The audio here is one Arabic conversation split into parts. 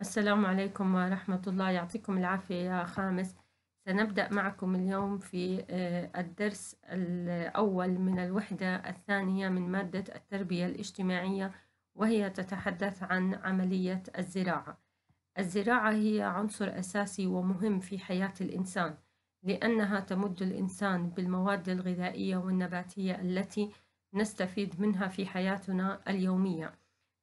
السلام عليكم ورحمة الله يعطيكم العافية يا خامس سنبدأ معكم اليوم في آه، الدرس الأول من الوحدة الثانية من مادة التربية الاجتماعية وهي تتحدث عن عملية الزراعة الزراعة هي عنصر أساسي ومهم في حياة الإنسان لأنها تمد الإنسان بالمواد الغذائية والنباتية التي نستفيد منها في حياتنا اليومية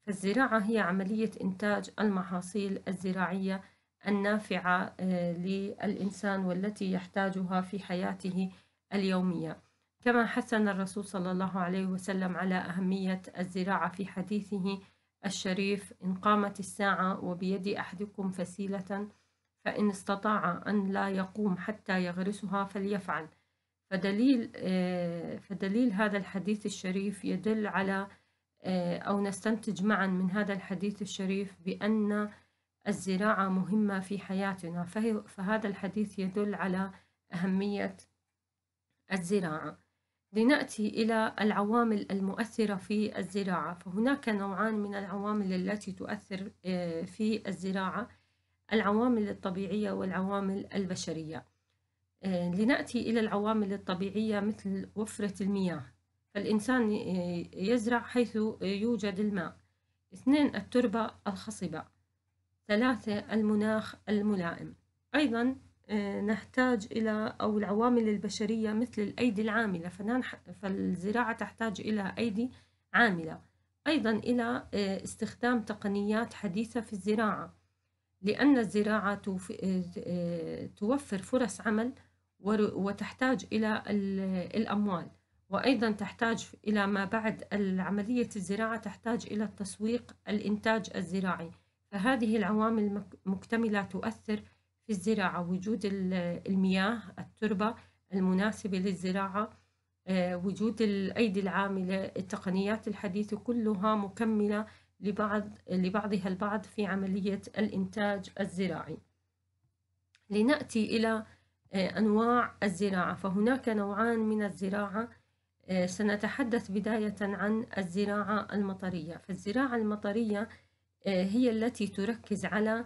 فالزراعة هي عملية إنتاج المحاصيل الزراعية النافعة آه، للإنسان والتي يحتاجها في حياته اليومية كما حسن الرسول صلى الله عليه وسلم على أهمية الزراعة في حديثه الشريف إن قامت الساعة وبيد أحدكم فسيلة فإن استطاع أن لا يقوم حتى يغرسها فليفعل فدليل, آه، فدليل هذا الحديث الشريف يدل على آه، أو نستنتج معا من هذا الحديث الشريف بأن الزراعة مهمة في حياتنا فهذا الحديث يدل على أهمية الزراعة لنأتي إلى العوامل المؤثرة في الزراعة فهناك نوعان من العوامل التي تؤثر آه، في الزراعة العوامل الطبيعية والعوامل البشرية آه، لنأتي إلى العوامل الطبيعية مثل وفرة المياه فالإنسان يزرع حيث يوجد الماء اثنين التربة الخصبة ثلاثة المناخ الملائم أيضا آه، نحتاج إلى أو العوامل البشرية مثل الأيدي العاملة فالزراعة تحتاج إلى أيدي عاملة أيضا إلى آه، استخدام تقنيات حديثة في الزراعة لأن الزراعة آه، توفر فرص عمل وتحتاج إلى الأموال وأيضا تحتاج إلى ما بعد عملية الزراعة تحتاج إلى التسويق الإنتاج الزراعي فهذه العوامل مكتملة تؤثر في الزراعة وجود المياه التربة المناسبة للزراعة آه، وجود الأيدي العاملة التقنيات الحديثة كلها مكملة لبعض لبعضها البعض في عملية الإنتاج الزراعي لنأتي إلى آه، أنواع الزراعة فهناك نوعان من الزراعة آه، سنتحدث بداية عن الزراعة المطرية فالزراعة المطرية آه، هي التي تركز على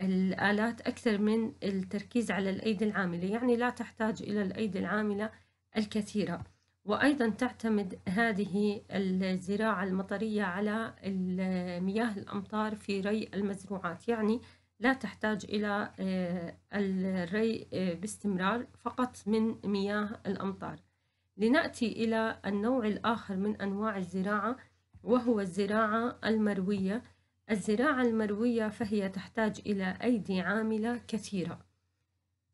الآلات أكثر من التركيز على الأيدي العاملة يعني لا تحتاج إلى الأيدي العاملة الكثيرة وأيضا تعتمد هذه الزراعة المطرية على مياه الأمطار في ري المزروعات يعني لا تحتاج إلى آه، الري باستمرار فقط من مياه الأمطار لنأتي إلى النوع الآخر من أنواع الزراعة وهو الزراعة المروية الزراعة المروية فهي تحتاج إلى أيدي عاملة كثيرة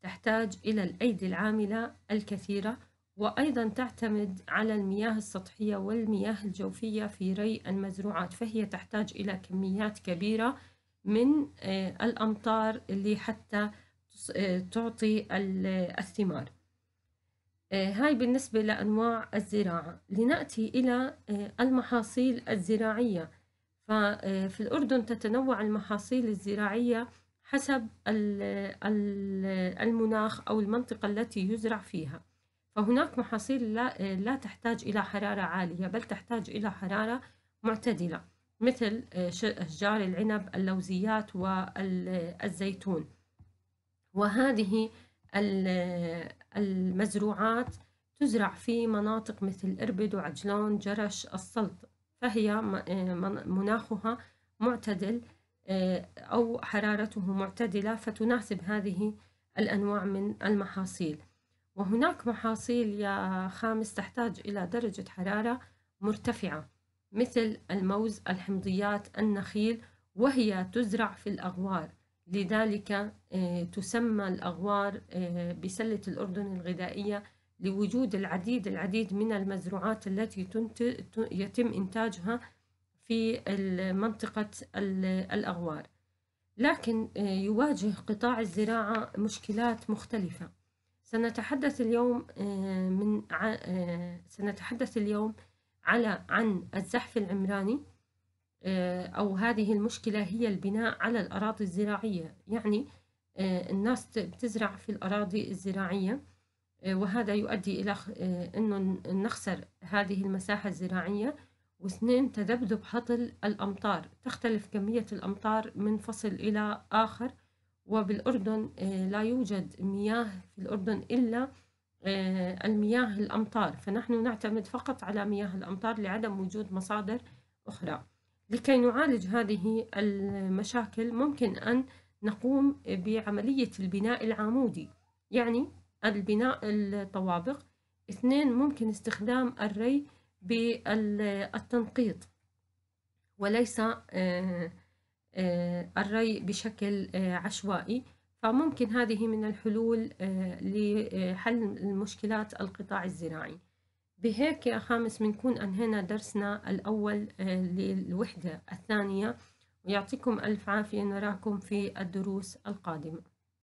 تحتاج إلى الأيدي العاملة الكثيرة وأيضا تعتمد على المياه السطحية والمياه الجوفية في ري المزروعات فهي تحتاج إلى كميات كبيرة من آه، الأمطار اللي حتى آه، تعطي الثمار آه، آه، هاي بالنسبة لأنواع الزراعة لنأتي إلى آه، المحاصيل الزراعية ففي آه، الأردن تتنوع المحاصيل الزراعية حسب المناخ أو المنطقة التي يزرع فيها فهناك محاصيل لا, لا تحتاج إلى حرارة عالية بل تحتاج إلى حرارة معتدلة مثل أشجار العنب اللوزيات والزيتون وهذه المزروعات تزرع في مناطق مثل إربد وعجلون جرش السلط فهي آه، مناخها معتدل آه، أو حرارته معتدلة فتناسب هذه الأنواع من المحاصيل وهناك محاصيل يا خامس تحتاج إلى درجة حرارة مرتفعة مثل الموز الحمضيات النخيل وهي تزرع في الأغوار لذلك آه، تسمى الأغوار آه، بسلة الأردن الغذائية لوجود العديد العديد من المزروعات التي يتم إنتاجها في منطقة الأغوار لكن آه، يواجه قطاع الزراعة مشكلات مختلفة سنتحدث اليوم من سنتحدث اليوم على عن الزحف العمراني آه، أو هذه المشكلة هي البناء على الأراضي الزراعية يعني آه، الناس بتزرع في الأراضي الزراعية آه، وهذا يؤدي إلى أنه نخسر هذه المساحة الزراعية واثنين تذبذب هطل الأمطار تختلف كمية الأمطار من فصل إلى آخر وبالأردن لا يوجد مياه في الأردن إلا المياه الأمطار فنحن نعتمد فقط على مياه الأمطار لعدم وجود مصادر أخرى لكي نعالج هذه المشاكل ممكن أن نقوم بعملية البناء العمودي يعني البناء الطوابق اثنين ممكن استخدام الري بالتنقيط وليس آه، آه، الري بشكل آه، عشوائي فممكن هذه من الحلول لحل مشكلات القطاع الزراعي بهيك يا خامس بنكون أنهينا درسنا الأول آه، للوحدة الثانية ويعطيكم ألف عافية نراكم في الدروس القادمة